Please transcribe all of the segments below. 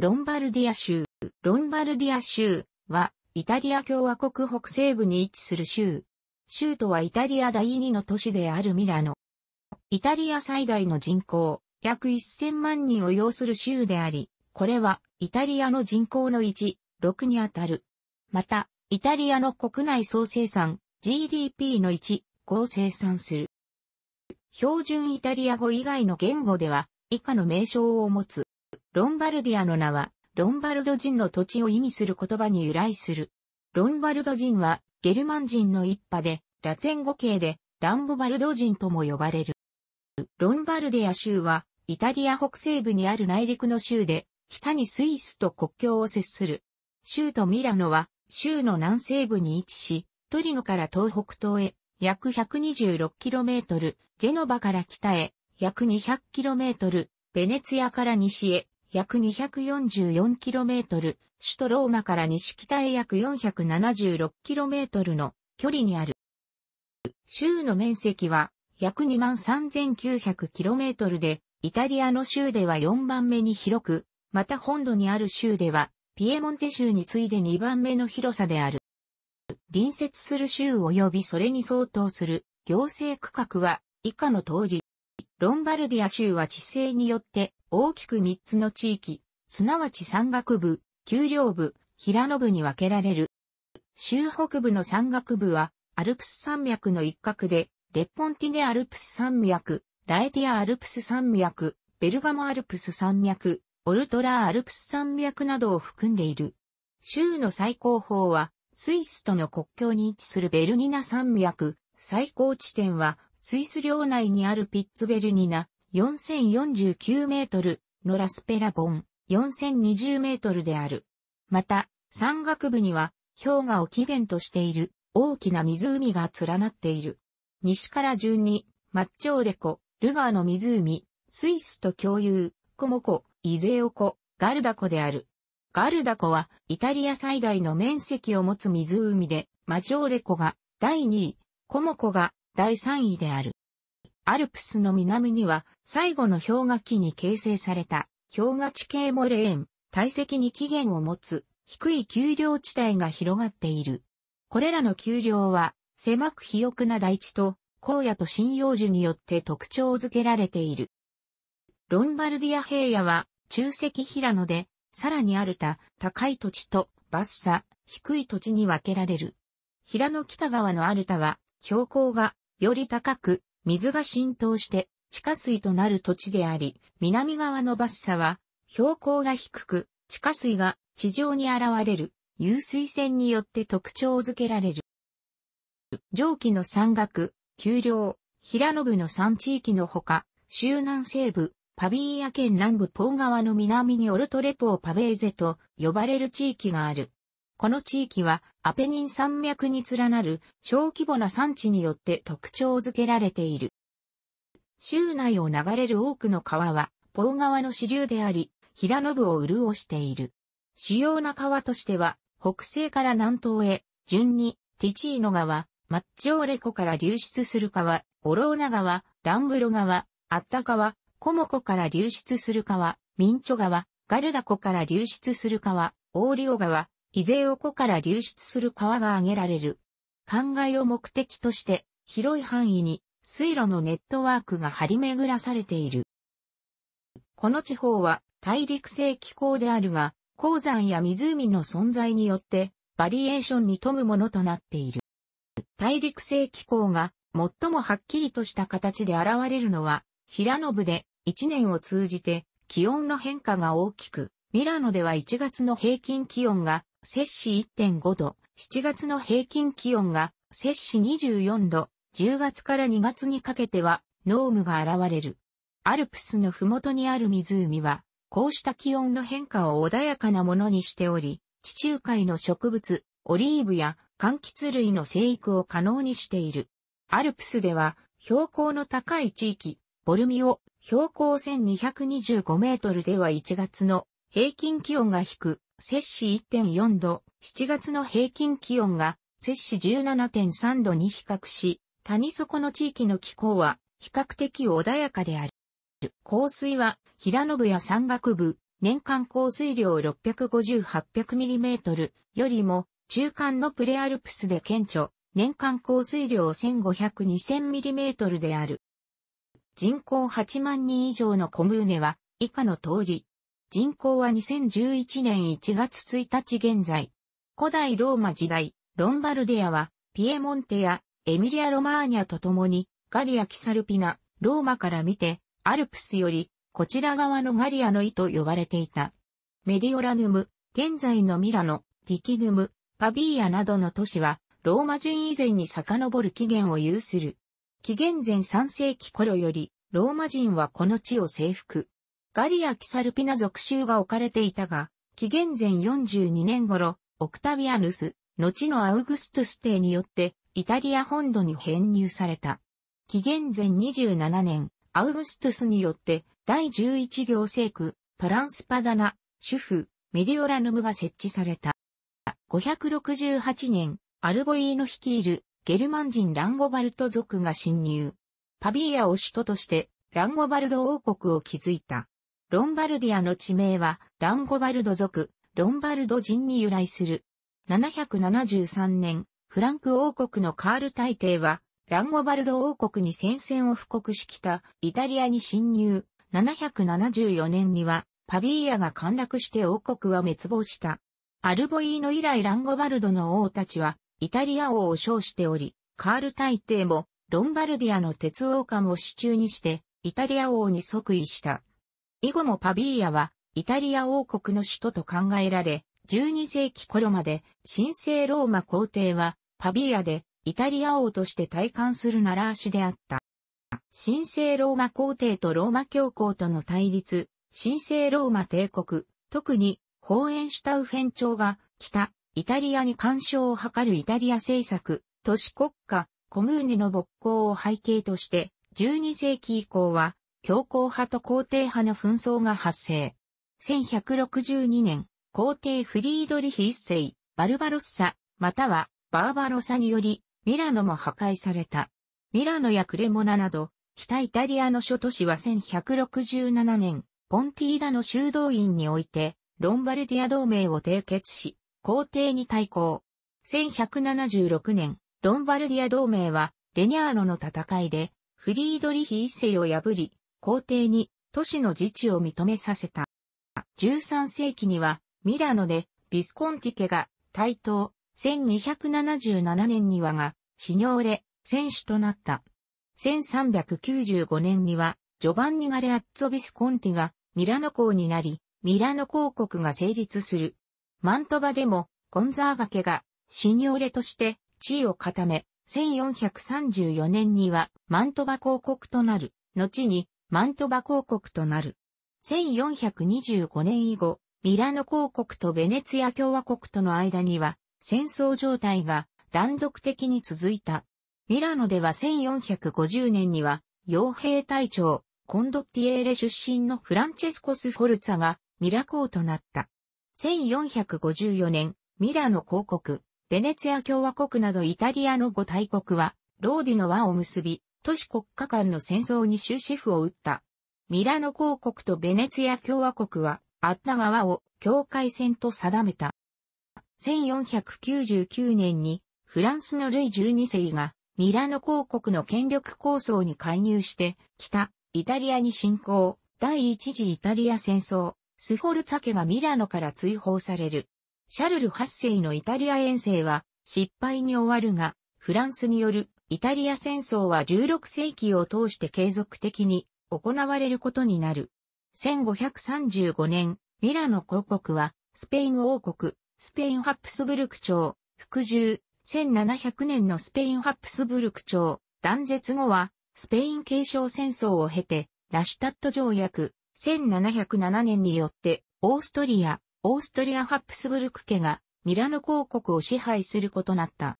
ロンバルディア州。ロンバルディア州は、イタリア共和国北西部に位置する州。州都はイタリア第二の都市であるミラノ。イタリア最大の人口、約1000万人を要する州であり、これはイタリアの人口の1、6にあたる。また、イタリアの国内総生産、GDP の1、5を生産する。標準イタリア語以外の言語では、以下の名称を持つ。ロンバルディアの名は、ロンバルド人の土地を意味する言葉に由来する。ロンバルド人は、ゲルマン人の一派で、ラテン語系で、ランボバルド人とも呼ばれる。ロンバルディア州は、イタリア北西部にある内陸の州で、北にスイスと国境を接する。州とミラノは、州の南西部に位置し、トリノから東北東へ、約 126km、ジェノバから北へ、約 200km、ベネツィアから西へ、約 244km、首都ローマから西北へ約 476km の距離にある。州の面積は約 23,900km で、イタリアの州では4番目に広く、また本土にある州では、ピエモンテ州に次いで2番目の広さである。隣接する州及びそれに相当する行政区画は以下の通り、ロンバルディア州は地勢によって大きく3つの地域、すなわち山岳部、丘陵部、平野部に分けられる。州北部の山岳部は、アルプス山脈の一角で、レッポンティネアルプス山脈、ラエティアアルプス山脈、ベルガモアルプス山脈、オルトラアルプス山脈などを含んでいる。州の最高峰は、スイスとの国境に位置するベルニナ山脈、最高地点は、スイス領内にあるピッツベルニナ、4049メートルのラスペラボン、4020メートルである。また、山岳部には、氷河を起源としている大きな湖が連なっている。西から順に、マッチョーレコ、ルガーの湖、スイスと共有、コモコ、イゼオコ、ガルダコである。ガルダコはイタリア最大の面積を持つ湖で、マジョーレコが第2位、コモコが第3位である。アルプスの南には最後の氷河期に形成された氷河地形モレーン、体積に起源を持つ低い丘陵地帯が広がっている。これらの丘陵は狭く肥沃な大地と荒野と針葉樹によって特徴づけられている。ロンバルディア平野は中石平野で、さらにあるた高い土地とバッサ、低い土地に分けられる。平野北側のあるたは標高がより高く、水が浸透して地下水となる土地であり、南側のバッサは標高が低く、地下水が地上に現れる、湧水線によって特徴づけられる。上記の山岳、丘陵、平野部の山地域のほか、周南西部、パビーヤ県南部ポー川の南にオルトレポーパベーゼと呼ばれる地域がある。この地域はアペニン山脈に連なる小規模な産地によって特徴づけられている。州内を流れる多くの川は、ポー川の支流であり、平野部を潤している。主要な川としては、北西から南東へ、順に、ティチーノ川、マッチョーレ湖から流出する川、オローナ川、ランブロ川、アッタ川、コモ湖から流出する川、ミンチョ川、ガルダ湖から流出する川、オーリオ川、伊勢横から流出する川が挙げられる。灌漑を目的として、広い範囲に水路のネットワークが張り巡らされている。この地方は大陸性気候であるが、鉱山や湖の存在によってバリエーションに富むものとなっている。大陸性気候が最もはっきりとした形で現れるのは、平野部で1年を通じて気温の変化が大きく、ミラノでは1月の平均気温が摂氏1.5度、7月の平均気温が摂氏24度、10月から2月にかけては、濃霧が現れる。アルプスのふもとにある湖は、こうした気温の変化を穏やかなものにしており、地中海の植物、オリーブや柑橘類の生育を可能にしている。アルプスでは、標高の高い地域、ボルミオ、標高1225メートルでは1月の平均気温が低く、摂氏1.4度、7月の平均気温が摂氏17.3度に比較し、谷底の地域の気候は比較的穏やかである。降水は平野部や山岳部、年間降水量 650-800mm よりも中間のプレアルプスで顕著、年間降水量 1500-2000mm である。人口8万人以上の小ムーネは以下の通り、人口は2011年1月1日現在。古代ローマ時代、ロンバルディアは、ピエモンテやエミリア・ロマーニャと共に、ガリア・キサルピナ、ローマから見て、アルプスより、こちら側のガリアの意と呼ばれていた。メディオラヌム、現在のミラノ、ティキヌム、パビーアなどの都市は、ローマ人以前に遡る起源を有する。紀元前3世紀頃より、ローマ人はこの地を征服。ガリア・キサルピナ属州が置かれていたが、紀元前42年頃、オクタビアヌス、後のアウグストゥス帝によって、イタリア本土に編入された。紀元前27年、アウグストゥスによって、第11行政区、トランスパダナ、主婦、メディオラヌムが設置された。568年、アルボイーノ率いる、ゲルマン人ランゴバルト族が侵入。パビーヤを首都として、ランゴバルド王国を築いた。ロンバルディアの地名は、ランゴバルド族、ロンバルド人に由来する。773年、フランク王国のカール大帝は、ランゴバルド王国に戦線を布告した、イタリアに侵入。774年には、パビーヤが陥落して王国は滅亡した。アルボイーノ以来ランゴバルドの王たちは、イタリア王を称しており、カール大帝も、ロンバルディアの鉄王冠を手中にして、イタリア王に即位した。以後もパビーヤはイタリア王国の首都と考えられ、12世紀頃まで神聖ローマ皇帝はパビーヤでイタリア王として退官する習わしであった。神聖ローマ皇帝とローマ教皇との対立、神聖ローマ帝国、特にホーエンシュタウフェン朝が北、イタリアに干渉を図るイタリア政策、都市国家、コムーネの勃興を背景として、12世紀以降は強硬派と皇帝派の紛争が発生。1162年、皇帝フリードリヒ一世、バルバロッサ、またはバーバロサにより、ミラノも破壊された。ミラノやクレモナなど、北イタリアの諸都市は1167年、ポンティーダの修道院において、ロンバルディア同盟を締結し、皇帝に対抗。1176年、ロンバルディア同盟は、レニャーノの戦いで、フリードリヒ一世を破り、皇帝に都市の自治を認めさせた。13世紀にはミラノでビスコンティ家が台頭、1277年にはが、シニョーレ、選手となった。1395年には、ジョバンニ・ガレアッツォ・ビスコンティがミラノ公になり、ミラノ公国が成立する。マントバでも、ゴンザーガ家が、シニョーレとして地位を固め、1434年にはマントバ公国となる。後に、マントバ公国となる。1425年以後、ミラノ公国とベネツィア共和国との間には戦争状態が断続的に続いた。ミラノでは1450年には、傭兵隊長、コンドッティエーレ出身のフランチェスコス・フォルツァがミラ公となった。1454年、ミラノ公国、ベネツィア共和国などイタリアの5大国は、ローディの輪を結び、都市国家間の戦争に終止符を打った。ミラノ公国とベネツィア共和国は、あった側を境界線と定めた。1499年に、フランスのルイ12世が、ミラノ公国の権力構想に介入して、北、イタリアに侵攻、第一次イタリア戦争、スフォルツァ家がミラノから追放される。シャルル8世のイタリア遠征は、失敗に終わるが、フランスによるイタリア戦争は16世紀を通して継続的に行われることになる。1535年、ミラノ公国は、スペイン王国、スペインハプスブルク朝、服従、1700年のスペインハプスブルク朝、断絶後は、スペイン継承戦争を経て、ラシュタット条約、1707年によって、オーストリア、オーストリアハプスブルク家が、ミラノ公国を支配することになった。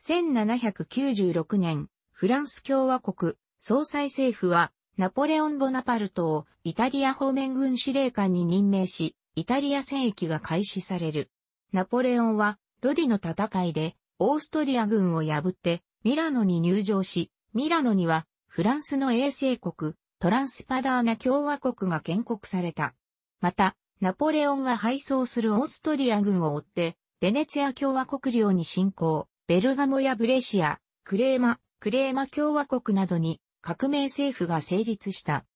1796年、フランス共和国、総裁政府は、ナポレオン・ボナパルトをイタリア方面軍司令官に任命し、イタリア戦役が開始される。ナポレオンは、ロディの戦いで、オーストリア軍を破って、ミラノに入城し、ミラノには、フランスの衛星国、トランスパダーナ共和国が建国された。また、ナポレオンは敗走するオーストリア軍を追って、ベネツィア共和国領に侵攻。ベルガモやブレシア、クレーマ、クレーマ共和国などに革命政府が成立した。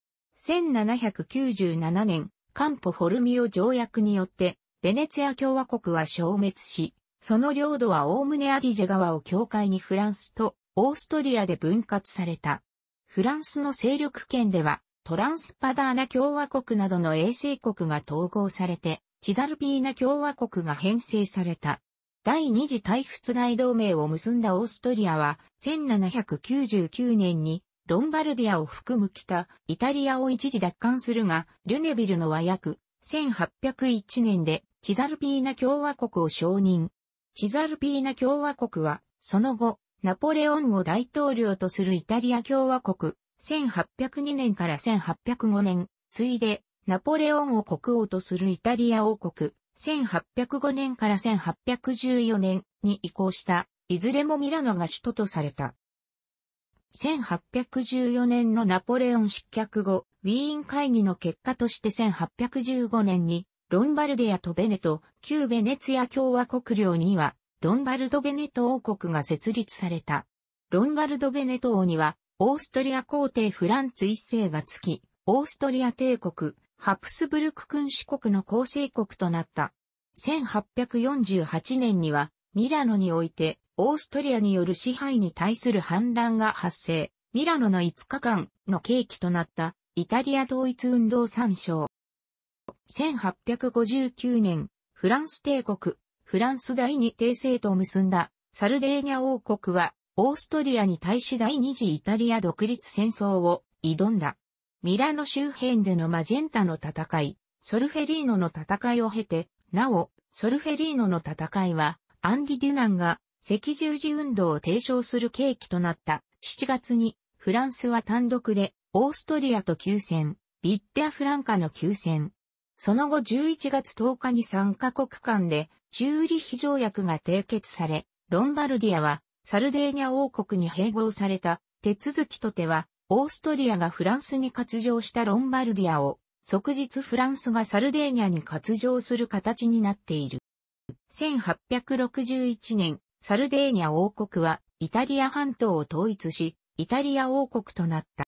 1797年、カンポ・フォルミオ条約によって、ベネツィア共和国は消滅し、その領土はムねアディジェ川を境界にフランスとオーストリアで分割された。フランスの勢力圏では、トランスパダーナ共和国などの衛星国が統合されて、チザルピーナ共和国が編成された。第二次大仏外同盟を結んだオーストリアは、1799年にロンバルディアを含む北、イタリアを一時奪還するが、ルネビルの和訳、1801年でチザルピーナ共和国を承認。チザルピーナ共和国は、その後、ナポレオンを大統領とするイタリア共和国、1802年から1805年、ついで、ナポレオンを国王とするイタリア王国、1805年から1814年に移行した、いずれもミラノが首都とされた。1814年のナポレオン失脚後、ウィーン会議の結果として1815年に、ロンバルディアとベネト、旧ベネツィア共和国領には、ロンバルド・ベネト王国が設立された。ロンバルド・ベネト王には、オーストリア皇帝フランツ一世がつき、オーストリア帝国、ハプスブルク君主国の構成国となった。1848年には、ミラノにおいて、オーストリアによる支配に対する反乱が発生、ミラノの5日間の契機となった、イタリア統一運動参照。1859年、フランス帝国、フランス第二帝政と結んだ、サルデーニャ王国は、オーストリアに対し第二次イタリア独立戦争を挑んだ。ミラノ周辺でのマジェンタの戦い、ソルフェリーノの戦いを経て、なお、ソルフェリーノの戦いは、アンディ・デュナンが赤十字運動を提唱する契機となった7月に、フランスは単独で、オーストリアと休戦、ビッテアフランカの休戦。その後11月10日に3カ国間で、中ューリヒ条約が締結され、ロンバルディアは、サルデーニャ王国に併合された手続きとては、オーストリアがフランスに割譲したロンバルディアを、即日フランスがサルデーニャに割譲する形になっている。1861年、サルデーニャ王国はイタリア半島を統一し、イタリア王国となった。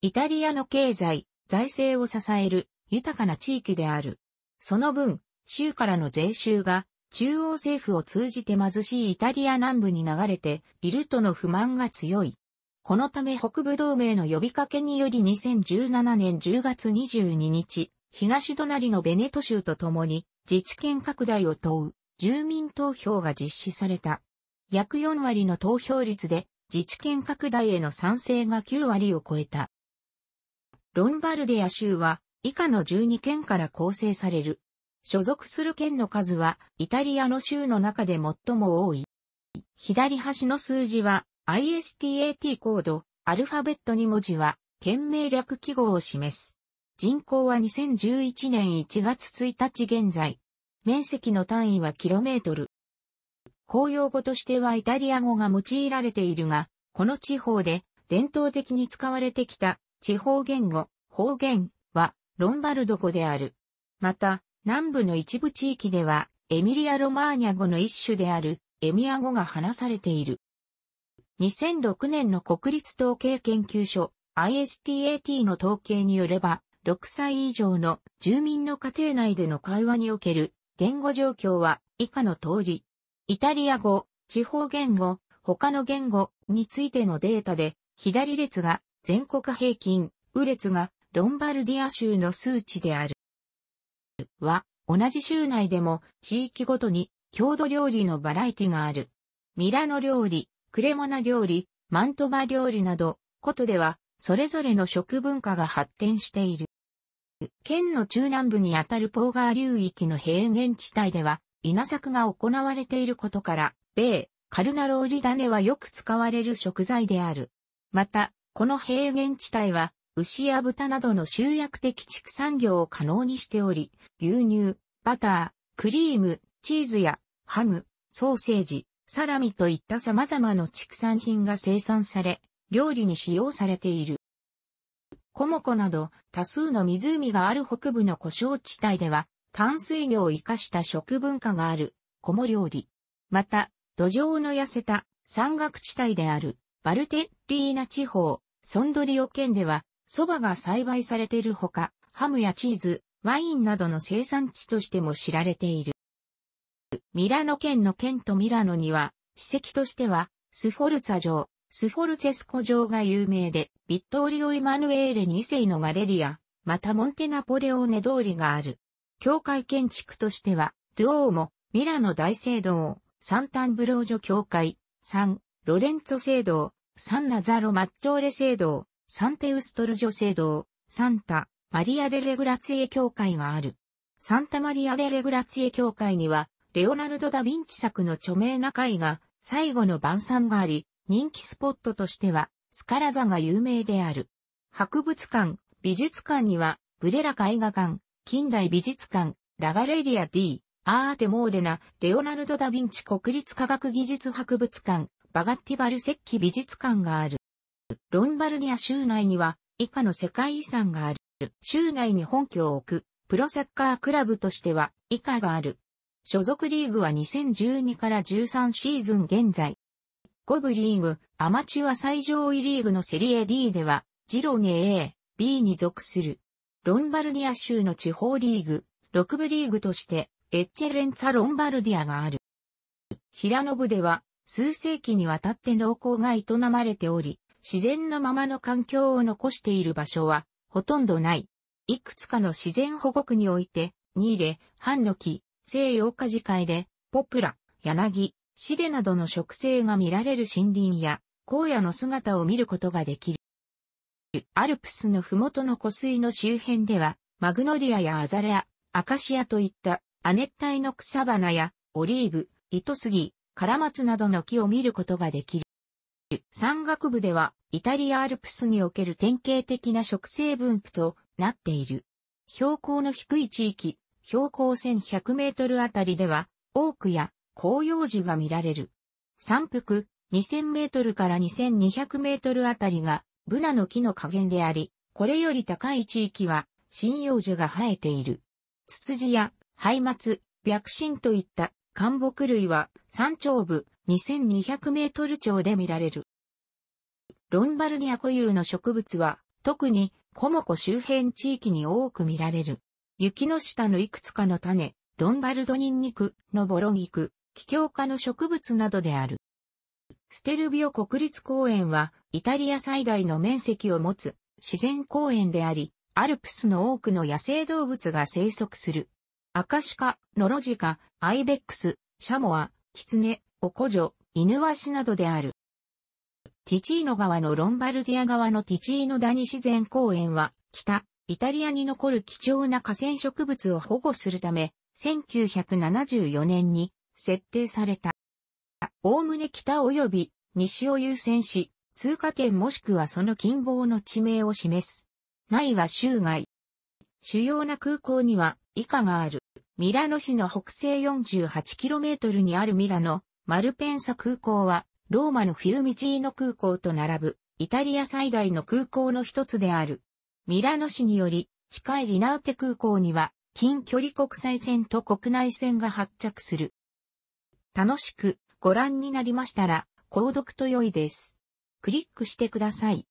イタリアの経済、財政を支える豊かな地域である。その分、州からの税収が中央政府を通じて貧しいイタリア南部に流れているとの不満が強い。このため北部同盟の呼びかけにより2017年10月22日、東隣のベネト州と共に自治権拡大を問う住民投票が実施された。約4割の投票率で自治権拡大への賛成が9割を超えた。ロンバルデア州は以下の12県から構成される。所属する県の数はイタリアの州の中で最も多い。左端の数字は ISTAT コード、アルファベット2文字は、県名略記号を示す。人口は2011年1月1日現在。面積の単位はキロメートル。公用語としてはイタリア語が用いられているが、この地方で伝統的に使われてきた地方言語、方言はロンバルド語である。また、南部の一部地域ではエミリア・ロマーニャ語の一種であるエミア語が話されている。2006年の国立統計研究所 ISTAT の統計によれば、6歳以上の住民の家庭内での会話における言語状況は以下の通り、イタリア語、地方言語、他の言語についてのデータで、左列が全国平均、右列がロンバルディア州の数値である。は、同じ州内でも地域ごとに郷土料理のバラエティがある。ミラノ料理、クレモナ料理、マントバ料理など、ことでは、それぞれの食文化が発展している。県の中南部にあたるポーガー流域の平原地帯では、稲作が行われていることから、米、カルナローリ種はよく使われる食材である。また、この平原地帯は、牛や豚などの集約的畜産業を可能にしており、牛乳、バター、クリーム、チーズやハム、ソーセージ、サラミといった様々な畜産品が生産され、料理に使用されている。コモコなど多数の湖がある北部の湖沼地帯では、淡水魚を生かした食文化がある、コモ料理。また、土壌の痩せた山岳地帯である、バルテッリーナ地方、ソンドリオ県では、蕎麦が栽培されているほか、ハムやチーズ、ワインなどの生産地としても知られている。ミラノ県の県都ミラノには、史跡としては、スフォルツァ城、スフォルツェスコ城が有名で、ビットーリオ・イマヌエーレ2世のガレリア、またモンテナポレオーネ通りがある。教会建築としては、ドゥオーモ、ミラノ大聖堂、サンタンブロージョ教会、サン、ロレンツォ聖堂、サンナザロ・マッチョーレ聖堂、サンテウストルジョ聖堂、サンタ、マリア・デ・レグラツィエ教会がある。サンタマリア・デ・レグラツィエ教会には、レオナルド・ダ・ヴィンチ作の著名な絵画、最後の晩餐があり、人気スポットとしては、スカラ座が有名である。博物館、美術館には、ブレラ絵画館、近代美術館、ラガレリア D、アーテモーデナ、レオナルド・ダ・ヴィンチ国立科学技術博物館、バガッティバル石器美術館がある。ロンバルディア州内には、以下の世界遺産がある。州内に本拠を置く、プロサッカークラブとしては、以下がある。所属リーグは2012から13シーズン現在。5部リーグ、アマチュア最上位リーグのセリエ D では、ジロネ A、B に属する。ロンバルディア州の地方リーグ、6部リーグとして、エッチェレンツァ・ロンバルディアがある。平野部では、数世紀にわたって農耕が営まれており、自然のままの環境を残している場所は、ほとんどない。いくつかの自然保護区において、ニーレ、ハンノキ、西洋カ事会で、ポプラ、柳、シデなどの植生が見られる森林や、荒野の姿を見ることができる。アルプスのふもとの湖水の周辺では、マグノリアやアザレア、アカシアといった亜熱帯の草花やオリーブ、糸杉、カラマツなどの木を見ることができる。山岳部ではイタリアアルプスにおける典型的な植生分布となっている。標高の低い地域、標高1100メートルあたりでは、多くや紅葉樹が見られる。山腹、2000メートルから2200メートルあたりが、ブナの木の加減であり、これより高い地域は、針葉樹が生えている。ツツジや、ハイマツ、白芯といった灌木類は、山頂部、2200メートル長で見られる。ロンバルニア固有の植物は、特に、コモコ周辺地域に多く見られる。雪の下のいくつかの種、ロンバルドニンニクのボロギク、気境化の植物などである。ステルビオ国立公園は、イタリア最大の面積を持つ自然公園であり、アルプスの多くの野生動物が生息する。アカシカ、ノロジカ、アイベックス、シャモア、キツネ、オコジョ、イヌワシなどである。ティチーノ川のロンバルディア川のティチーノダニ自然公園は、北、イタリアに残る貴重な河川植物を保護するため、1974年に設定された。おおむね北及び西を優先し、通過点もしくはその近傍の地名を示す。内は州外。主要な空港には以下がある。ミラノ市の北西 48km にあるミラノ、マルペンサ空港は、ローマのフィウミジーノ空港と並ぶ、イタリア最大の空港の一つである。ミラノ市により、近いリナーテ空港には、近距離国際線と国内線が発着する。楽しくご覧になりましたら、購読と良いです。クリックしてください。